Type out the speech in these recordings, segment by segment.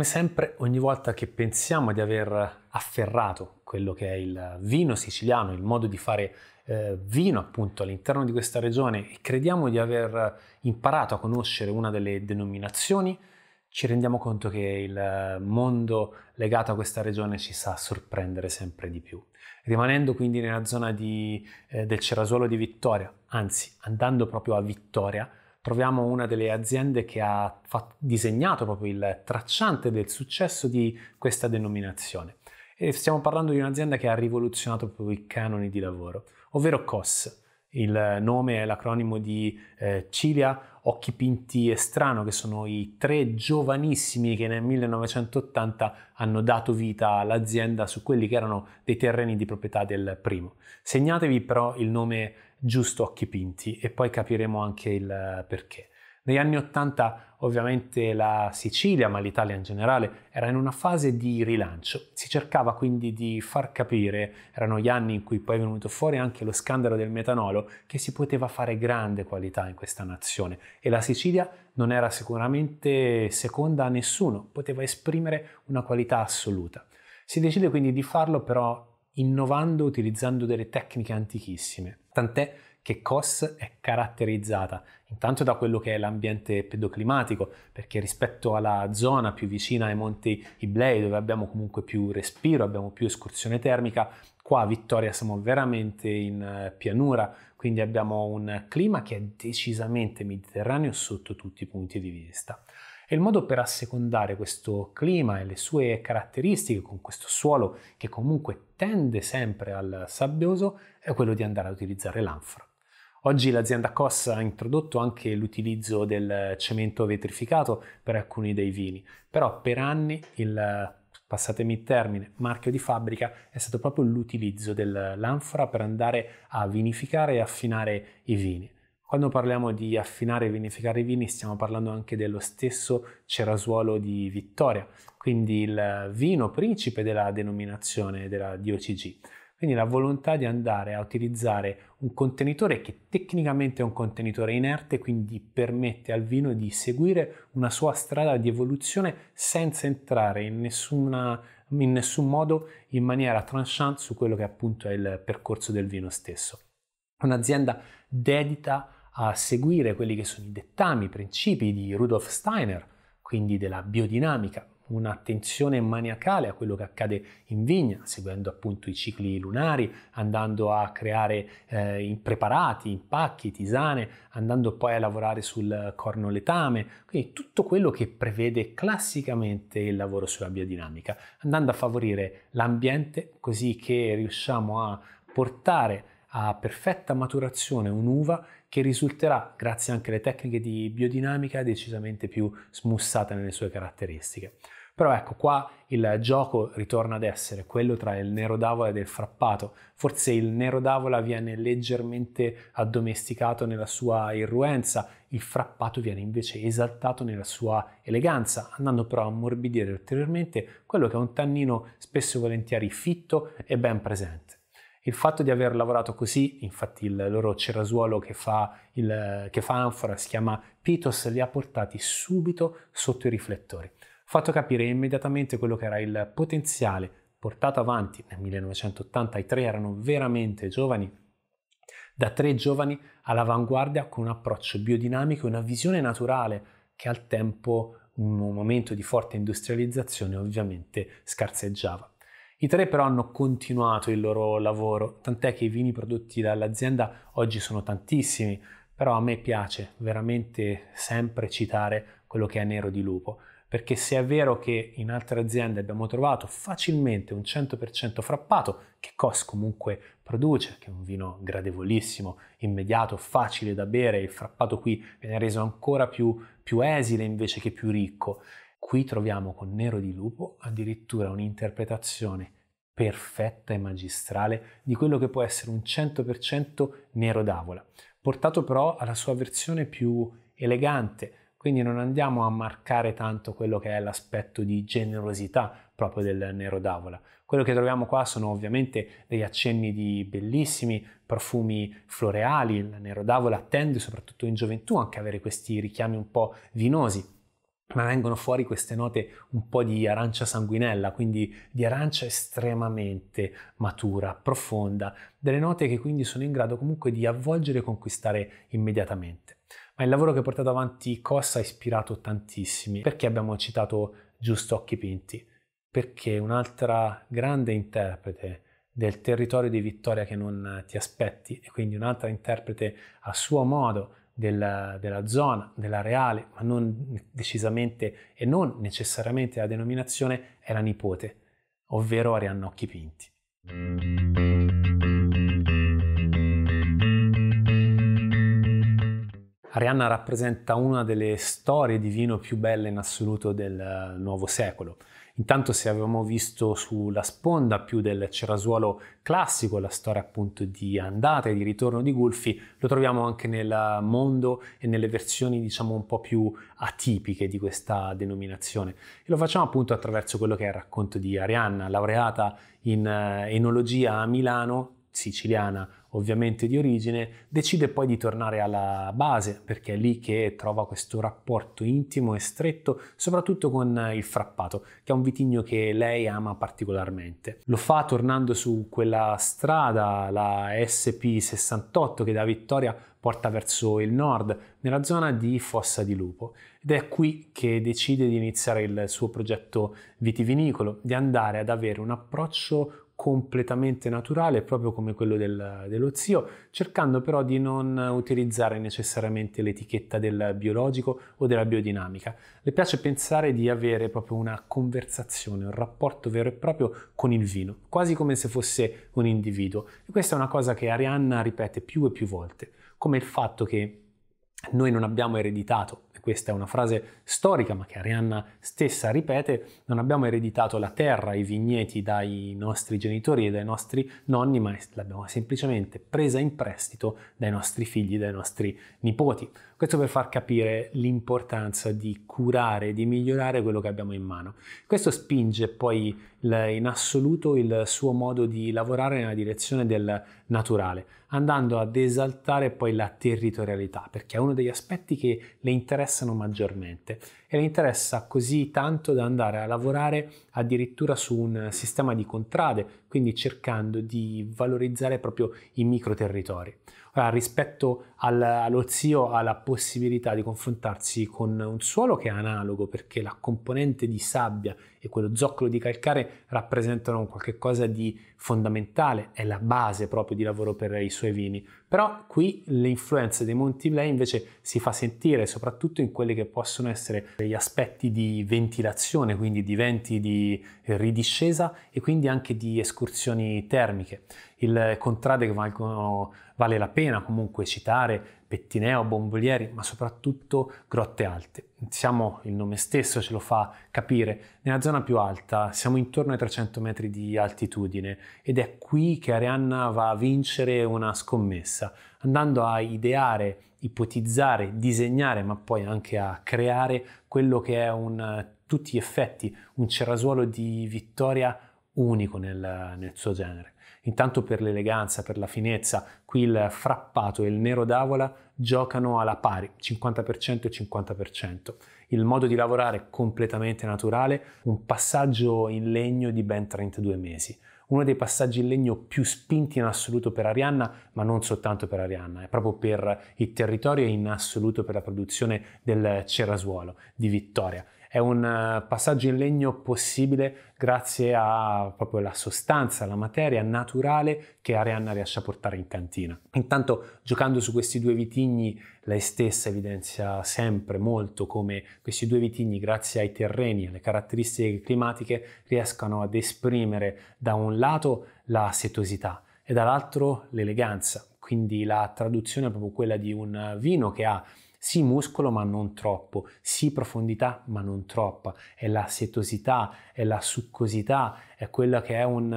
Come sempre, ogni volta che pensiamo di aver afferrato quello che è il vino siciliano, il modo di fare eh, vino appunto all'interno di questa regione e crediamo di aver imparato a conoscere una delle denominazioni, ci rendiamo conto che il mondo legato a questa regione ci sa sorprendere sempre di più. Rimanendo quindi nella zona di, eh, del Cerasuolo di Vittoria, anzi andando proprio a Vittoria, troviamo una delle aziende che ha fatto, disegnato proprio il tracciante del successo di questa denominazione. E stiamo parlando di un'azienda che ha rivoluzionato proprio i canoni di lavoro, ovvero COS. Il nome è l'acronimo di eh, Cilia, Occhi Pinti e Strano, che sono i tre giovanissimi che nel 1980 hanno dato vita all'azienda su quelli che erano dei terreni di proprietà del primo. Segnatevi però il nome giusto occhi pinti e poi capiremo anche il eh, perché. Negli anni Ottanta ovviamente la Sicilia, ma l'Italia in generale, era in una fase di rilancio. Si cercava quindi di far capire, erano gli anni in cui poi è venuto fuori anche lo scandalo del metanolo, che si poteva fare grande qualità in questa nazione e la Sicilia non era sicuramente seconda a nessuno, poteva esprimere una qualità assoluta. Si decide quindi di farlo però innovando utilizzando delle tecniche antichissime. Tant'è che COS è caratterizzata intanto da quello che è l'ambiente pedoclimatico, perché rispetto alla zona più vicina ai Monti Iblei, dove abbiamo comunque più respiro, abbiamo più escursione termica, Qua a Vittoria siamo veramente in eh, pianura, quindi abbiamo un clima che è decisamente mediterraneo sotto tutti i punti di vista. E il modo per assecondare questo clima e le sue caratteristiche con questo suolo che comunque tende sempre al sabbioso è quello di andare a utilizzare l'anfra. Oggi l'azienda Coss ha introdotto anche l'utilizzo del cemento vetrificato per alcuni dei vini, però per anni il passatemi il termine, marchio di fabbrica, è stato proprio l'utilizzo dell'anfora per andare a vinificare e affinare i vini. Quando parliamo di affinare e vinificare i vini stiamo parlando anche dello stesso cerasuolo di Vittoria, quindi il vino principe della denominazione della DOCG. Quindi la volontà di andare a utilizzare un contenitore che tecnicamente è un contenitore inerte, quindi permette al vino di seguire una sua strada di evoluzione senza entrare in, nessuna, in nessun modo in maniera tranchant su quello che appunto è il percorso del vino stesso. Un'azienda dedita a seguire quelli che sono i dettami, i principi di Rudolf Steiner, quindi della biodinamica, un'attenzione maniacale a quello che accade in vigna, seguendo appunto i cicli lunari, andando a creare eh, preparati, impacchi, tisane, andando poi a lavorare sul corno letame, quindi tutto quello che prevede classicamente il lavoro sulla biodinamica, andando a favorire l'ambiente così che riusciamo a portare a perfetta maturazione un'uva che risulterà, grazie anche alle tecniche di biodinamica, decisamente più smussata nelle sue caratteristiche. Però ecco, qua il gioco ritorna ad essere quello tra il nero d'avola e il frappato. Forse il nero d'avola viene leggermente addomesticato nella sua irruenza, il frappato viene invece esaltato nella sua eleganza, andando però a ammorbidire ulteriormente quello che è un tannino spesso e volentieri fitto e ben presente. Il fatto di aver lavorato così, infatti il loro cerasuolo che fa, il, che fa anfora si chiama Pitos, li ha portati subito sotto i riflettori fatto capire immediatamente quello che era il potenziale portato avanti nel 1980. I tre erano veramente giovani, da tre giovani all'avanguardia con un approccio biodinamico e una visione naturale che al tempo un momento di forte industrializzazione ovviamente scarseggiava. I tre però hanno continuato il loro lavoro, tant'è che i vini prodotti dall'azienda oggi sono tantissimi, però a me piace veramente sempre citare quello che è Nero di Lupo, perché se è vero che in altre aziende abbiamo trovato facilmente un 100% frappato, che COS comunque produce, che è un vino gradevolissimo, immediato, facile da bere, il frappato qui viene reso ancora più, più esile invece che più ricco, qui troviamo con Nero di Lupo addirittura un'interpretazione perfetta e magistrale di quello che può essere un 100% nero d'avola, portato però alla sua versione più elegante, quindi non andiamo a marcare tanto quello che è l'aspetto di generosità proprio del Nero d'Avola. Quello che troviamo qua sono ovviamente degli accenni di bellissimi profumi floreali, il Nero d'Avola tende soprattutto in gioventù anche ad avere questi richiami un po' vinosi, ma vengono fuori queste note un po' di arancia sanguinella, quindi di arancia estremamente matura, profonda, delle note che quindi sono in grado comunque di avvolgere e conquistare immediatamente ma il lavoro che ha portato avanti Cos ha ispirato tantissimi. Perché abbiamo citato giusto Occhi Pinti? Perché un'altra grande interprete del territorio di Vittoria che non ti aspetti e quindi un'altra interprete a suo modo della, della zona, della reale, ma non decisamente e non necessariamente la denominazione, è la nipote, ovvero Arianna Occhi Pinti. Arianna rappresenta una delle storie di vino più belle in assoluto del nuovo secolo. Intanto se avevamo visto sulla sponda più del cerasuolo classico la storia appunto di andata e di ritorno di Gulfi, lo troviamo anche nel mondo e nelle versioni diciamo un po' più atipiche di questa denominazione. E lo facciamo appunto attraverso quello che è il racconto di Arianna, laureata in eh, enologia a Milano, siciliana ovviamente di origine, decide poi di tornare alla base perché è lì che trova questo rapporto intimo e stretto, soprattutto con il frappato, che è un vitigno che lei ama particolarmente. Lo fa tornando su quella strada, la SP68, che da Vittoria porta verso il nord, nella zona di Fossa di Lupo. Ed è qui che decide di iniziare il suo progetto vitivinicolo, di andare ad avere un approccio completamente naturale, proprio come quello del, dello zio, cercando però di non utilizzare necessariamente l'etichetta del biologico o della biodinamica. Le piace pensare di avere proprio una conversazione, un rapporto vero e proprio con il vino, quasi come se fosse un individuo. E questa è una cosa che Arianna ripete più e più volte, come il fatto che noi non abbiamo ereditato questa è una frase storica ma che Arianna stessa ripete, non abbiamo ereditato la terra, i vigneti dai nostri genitori e dai nostri nonni, ma l'abbiamo semplicemente presa in prestito dai nostri figli, dai nostri nipoti. Questo per far capire l'importanza di curare, di migliorare quello che abbiamo in mano. Questo spinge poi in assoluto il suo modo di lavorare nella direzione del naturale andando ad esaltare poi la territorialità, perché è uno degli aspetti che le interessano maggiormente e le interessa così tanto da andare a lavorare addirittura su un sistema di contrade, quindi cercando di valorizzare proprio i microterritori. Eh, rispetto al, allo zio ha la possibilità di confrontarsi con un suolo che è analogo perché la componente di sabbia e quello zoccolo di calcare rappresentano qualcosa di fondamentale, è la base proprio di lavoro per i suoi vini. Però qui l'influenza dei Blay invece si fa sentire soprattutto in quelli che possono essere gli aspetti di ventilazione, quindi di venti di ridiscesa e quindi anche di escursioni termiche. Il contrade che valgono, vale la pena comunque citare Pettineo, Bombolieri, ma soprattutto Grotte Alte. Siamo, il nome stesso ce lo fa capire, nella zona più alta, siamo intorno ai 300 metri di altitudine ed è qui che Arianna va a vincere una scommessa, andando a ideare, ipotizzare, disegnare, ma poi anche a creare quello che è un tutti gli effetti un cerasuolo di vittoria unico nel, nel suo genere intanto per l'eleganza, per la finezza. Qui il frappato e il nero d'avola giocano alla pari, 50% e 50%. Il modo di lavorare è completamente naturale, un passaggio in legno di ben 32 mesi. Uno dei passaggi in legno più spinti in assoluto per Arianna, ma non soltanto per Arianna, è proprio per il territorio e in assoluto per la produzione del cerasuolo di Vittoria è un eh, passaggio in legno possibile grazie a proprio la sostanza, la materia naturale che Arianna riesce a portare in cantina. Intanto giocando su questi due vitigni lei stessa evidenzia sempre molto come questi due vitigni grazie ai terreni e alle caratteristiche climatiche riescano ad esprimere da un lato la setosità e dall'altro l'eleganza. Quindi la traduzione è proprio quella di un vino che ha sì muscolo ma non troppo, sì profondità ma non troppa, è la setosità, è la succosità, è quello che è un,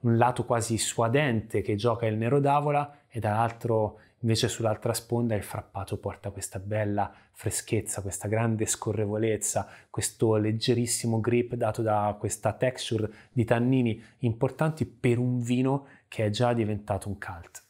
un lato quasi suadente che gioca il nero d'avola e dall'altro invece sull'altra sponda il frappato porta questa bella freschezza, questa grande scorrevolezza, questo leggerissimo grip dato da questa texture di tannini importanti per un vino che è già diventato un cult.